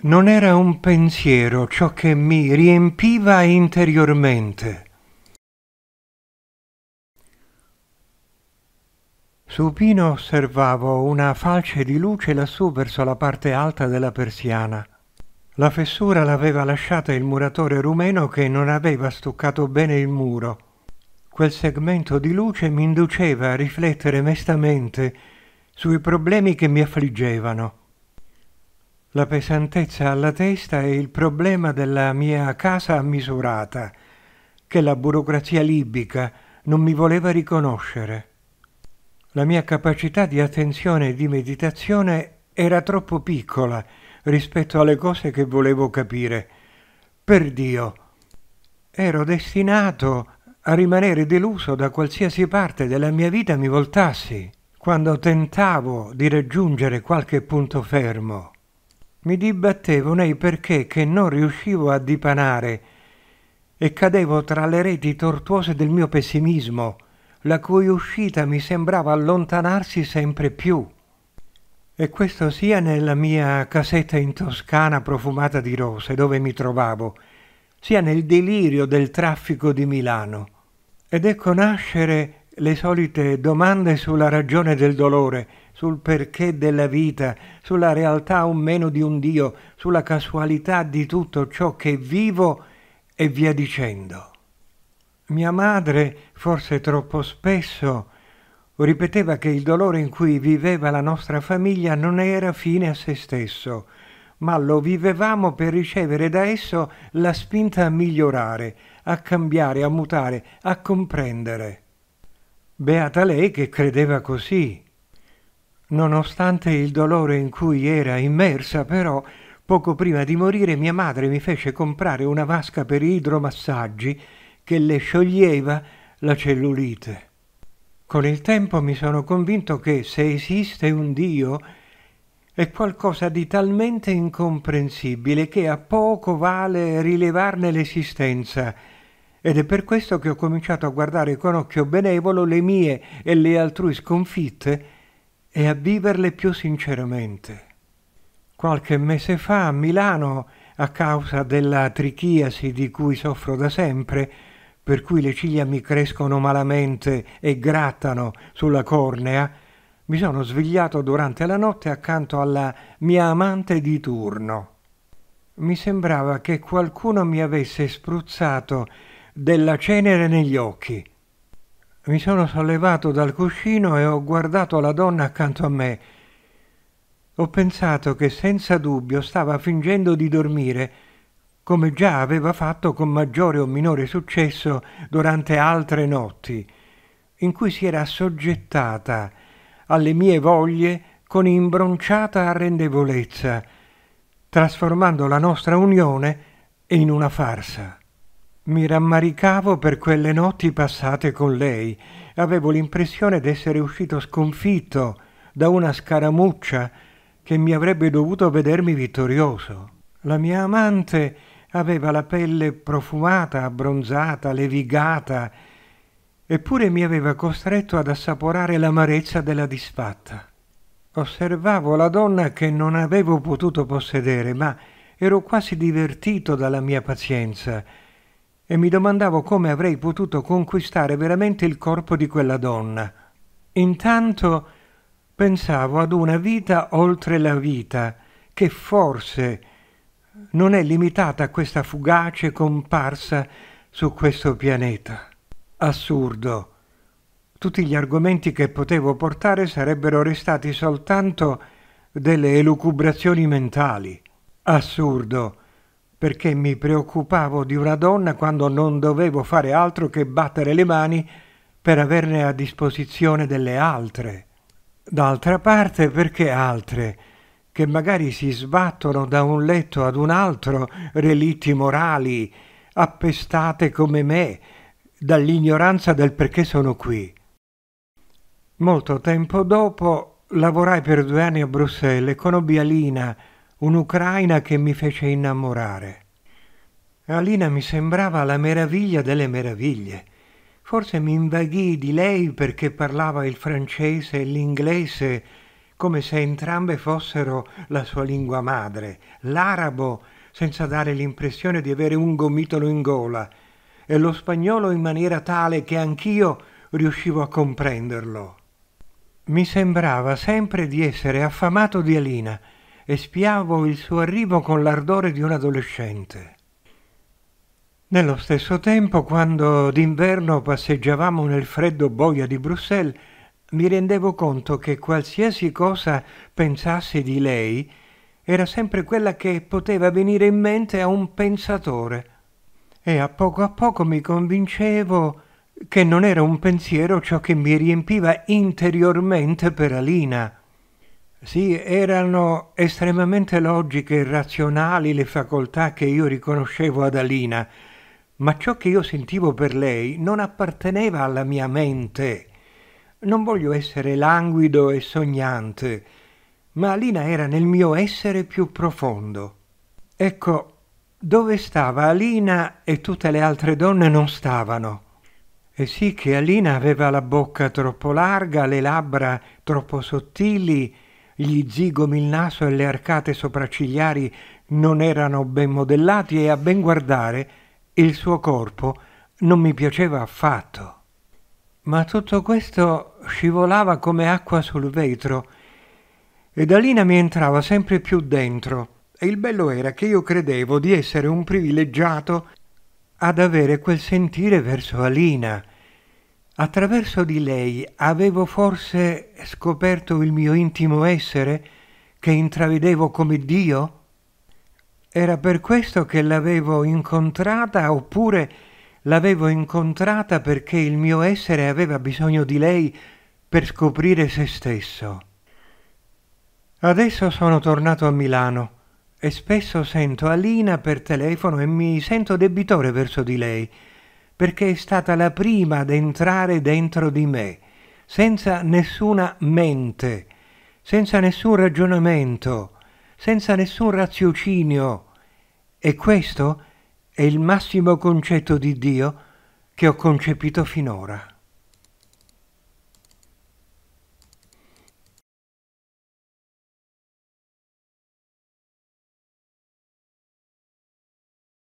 Non era un pensiero ciò che mi riempiva interiormente. Supino osservavo una falce di luce lassù verso la parte alta della persiana. La fessura l'aveva lasciata il muratore rumeno che non aveva stuccato bene il muro. Quel segmento di luce mi induceva a riflettere mestamente sui problemi che mi affliggevano. La pesantezza alla testa e il problema della mia casa ammisurata, che la burocrazia libica non mi voleva riconoscere. La mia capacità di attenzione e di meditazione era troppo piccola rispetto alle cose che volevo capire. Per Dio, ero destinato a rimanere deluso da qualsiasi parte della mia vita mi voltassi quando tentavo di raggiungere qualche punto fermo mi dibattevo nei perché che non riuscivo a dipanare e cadevo tra le reti tortuose del mio pessimismo, la cui uscita mi sembrava allontanarsi sempre più. E questo sia nella mia casetta in Toscana profumata di rose, dove mi trovavo, sia nel delirio del traffico di Milano. Ed ecco nascere le solite domande sulla ragione del dolore, sul perché della vita, sulla realtà o meno di un Dio, sulla casualità di tutto ciò che vivo e via dicendo. Mia madre, forse troppo spesso, ripeteva che il dolore in cui viveva la nostra famiglia non era fine a se stesso, ma lo vivevamo per ricevere da esso la spinta a migliorare, a cambiare, a mutare, a comprendere. Beata lei che credeva così, Nonostante il dolore in cui era immersa, però, poco prima di morire mia madre mi fece comprare una vasca per idromassaggi che le scioglieva la cellulite. Con il tempo mi sono convinto che se esiste un Dio è qualcosa di talmente incomprensibile che a poco vale rilevarne l'esistenza ed è per questo che ho cominciato a guardare con occhio benevolo le mie e le altrui sconfitte e a viverle più sinceramente. Qualche mese fa a Milano, a causa della trichiasi di cui soffro da sempre, per cui le ciglia mi crescono malamente e grattano sulla cornea, mi sono svegliato durante la notte accanto alla mia amante di turno. Mi sembrava che qualcuno mi avesse spruzzato della cenere negli occhi mi sono sollevato dal cuscino e ho guardato la donna accanto a me. Ho pensato che senza dubbio stava fingendo di dormire, come già aveva fatto con maggiore o minore successo durante altre notti, in cui si era assoggettata alle mie voglie con imbronciata arrendevolezza, trasformando la nostra unione in una farsa. Mi rammaricavo per quelle notti passate con lei. Avevo l'impressione d'essere uscito sconfitto da una scaramuccia che mi avrebbe dovuto vedermi vittorioso. La mia amante aveva la pelle profumata, abbronzata, levigata, eppure mi aveva costretto ad assaporare l'amarezza della disfatta. Osservavo la donna che non avevo potuto possedere, ma ero quasi divertito dalla mia pazienza e mi domandavo come avrei potuto conquistare veramente il corpo di quella donna. Intanto pensavo ad una vita oltre la vita, che forse non è limitata a questa fugace comparsa su questo pianeta. Assurdo. Tutti gli argomenti che potevo portare sarebbero restati soltanto delle elucubrazioni mentali. Assurdo perché mi preoccupavo di una donna quando non dovevo fare altro che battere le mani per averne a disposizione delle altre. D'altra parte, perché altre? Che magari si sbattono da un letto ad un altro relitti morali, appestate come me, dall'ignoranza del perché sono qui. Molto tempo dopo lavorai per due anni a Bruxelles e conobbi Alina, un'Ucraina che mi fece innamorare. Alina mi sembrava la meraviglia delle meraviglie. Forse mi invaghii di lei perché parlava il francese e l'inglese come se entrambe fossero la sua lingua madre, l'arabo senza dare l'impressione di avere un gomitolo in gola e lo spagnolo in maniera tale che anch'io riuscivo a comprenderlo. Mi sembrava sempre di essere affamato di Alina, e spiavo il suo arrivo con l'ardore di un adolescente. Nello stesso tempo, quando d'inverno passeggiavamo nel freddo boia di Bruxelles, mi rendevo conto che qualsiasi cosa pensassi di lei era sempre quella che poteva venire in mente a un pensatore e a poco a poco mi convincevo che non era un pensiero ciò che mi riempiva interiormente per Alina, sì, erano estremamente logiche e razionali le facoltà che io riconoscevo ad Alina, ma ciò che io sentivo per lei non apparteneva alla mia mente. Non voglio essere languido e sognante, ma Alina era nel mio essere più profondo. Ecco, dove stava Alina e tutte le altre donne non stavano. E sì che Alina aveva la bocca troppo larga, le labbra troppo sottili, gli zigomi, il naso e le arcate sopraccigliari non erano ben modellati e a ben guardare il suo corpo non mi piaceva affatto. Ma tutto questo scivolava come acqua sul vetro e Dalina mi entrava sempre più dentro e il bello era che io credevo di essere un privilegiato ad avere quel sentire verso Alina Attraverso di lei avevo forse scoperto il mio intimo essere che intravedevo come Dio? Era per questo che l'avevo incontrata oppure l'avevo incontrata perché il mio essere aveva bisogno di lei per scoprire se stesso. Adesso sono tornato a Milano e spesso sento Alina per telefono e mi sento debitore verso di lei perché è stata la prima ad entrare dentro di me, senza nessuna mente, senza nessun ragionamento, senza nessun raziocinio. E questo è il massimo concetto di Dio che ho concepito finora.